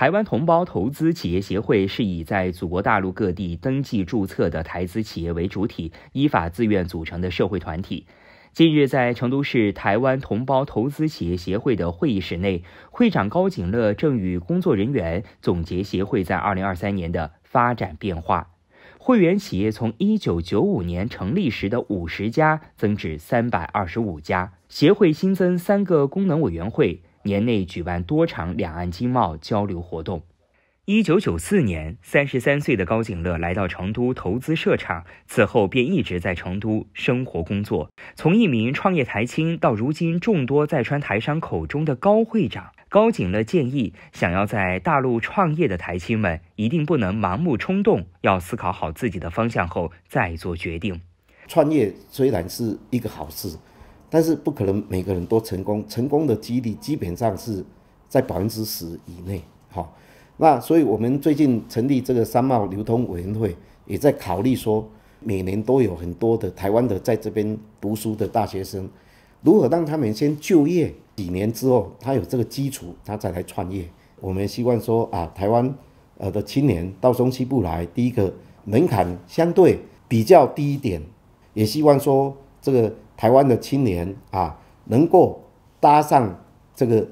台湾同胞投资企业协会是以在祖国大陆各地登记注册的台资企业为主体，依法自愿组成的社会团体。近日，在成都市台湾同胞投资企业协会的会议室内，会长高景乐正与工作人员总结协会在二零二三年的发展变化。会员企业从一九九五年成立时的五十家增至三百二十五家，协会新增三个功能委员会。年内举办多场两岸经贸交流活动。一九九四年，三十三岁的高景乐来到成都投资设厂，此后便一直在成都生活工作。从一名创业台青到如今众多在川台商口中的高会长，高景乐建议，想要在大陆创业的台青们一定不能盲目冲动，要思考好自己的方向后再做决定。创业虽然是一个好事。但是不可能每个人都成功，成功的几率基本上是在百分之十以内。好，那所以我们最近成立这个商贸流通委员会，也在考虑说，每年都有很多的台湾的在这边读书的大学生，如何让他们先就业几年之后，他有这个基础，他再来创业。我们希望说啊，台湾呃的青年到中西部来，第一个门槛相对比较低一点，也希望说这个。台湾的青年啊，能够搭上这个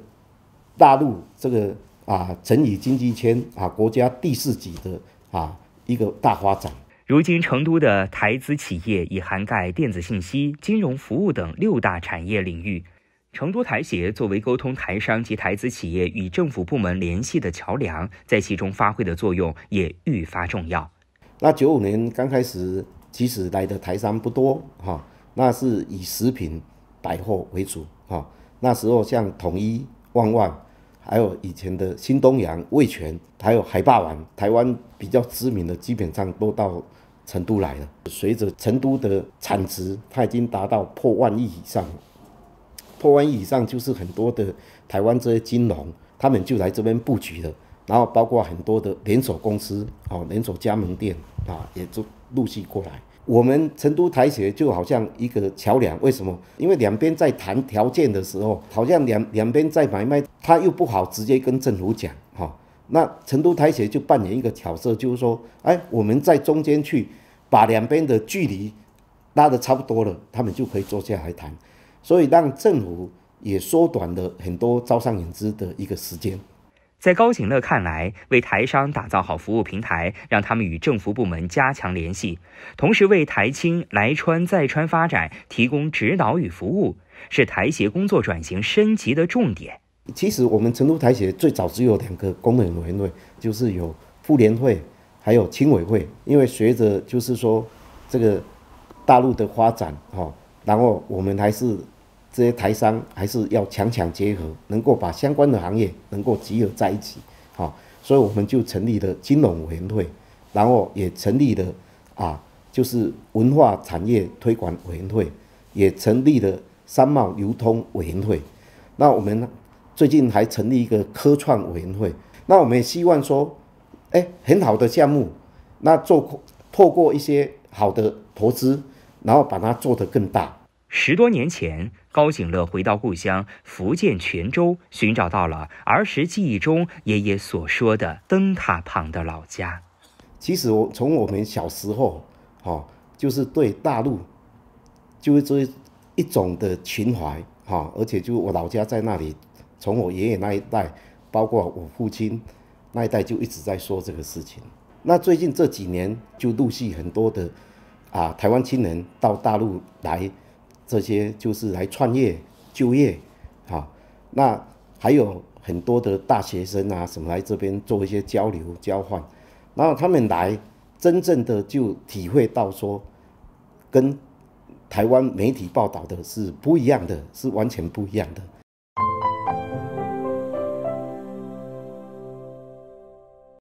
大陆这个啊，成以经济圈啊，国家第四级的啊一个大发展。如今，成都的台资企业已涵盖电子信息、金融服务等六大产业领域。成都台协作为沟通台商及台资企业与政府部门联系的桥梁，在其中发挥的作用也愈发重要。那九五年刚开始，其实来的台商不多哈。那是以食品百货为主哦。那时候像统一、旺旺，还有以前的新东阳、味全，还有海霸王，台湾比较知名的，基本上都到成都来了。随着成都的产值，它已经达到破万亿以上，破万亿以上就是很多的台湾这些金融，他们就来这边布局了。然后包括很多的连锁公司，哦，连锁加盟店啊，也就陆续过来。我们成都台协就好像一个桥梁，为什么？因为两边在谈条件的时候，好像两两边在买卖，他又不好直接跟政府讲哈。那成都台协就扮演一个角色，就是说，哎，我们在中间去把两边的距离拉得差不多了，他们就可以坐下来谈，所以让政府也缩短了很多招商引资的一个时间。在高景乐看来，为台商打造好服务平台，让他们与政府部门加强联系，同时为台青来川、在川发展提供指导与服务，是台协工作转型升级的重点。其实，我们成都台协最早只有两个功能员会，就是有妇联会，还有青委会。因为随着就是说这个大陆的发展，哈，然后我们还是。这些台商还是要强强结合，能够把相关的行业能够集合在一起，啊，所以我们就成立了金融委员会，然后也成立了啊，就是文化产业推广委员会，也成立了商贸流通委员会。那我们最近还成立一个科创委员会。那我们也希望说，哎，很好的项目，那做透过一些好的投资，然后把它做得更大。十多年前，高景乐回到故乡福建泉州，寻找到了儿时记忆中爷爷所说的灯塔旁的老家。其实我从我们小时候，哈，就是对大陆，就是一种的情怀，哈。而且就我老家在那里，从我爷爷那一代，包括我父亲那一代，就一直在说这个事情。那最近这几年，就陆续很多的啊，台湾亲人到大陆来。这些就是来创业、就业，哈，那还有很多的大学生啊，什么来这边做一些交流交换，然后他们来真正的就体会到说，跟台湾媒体报道的是不一样的是完全不一样的。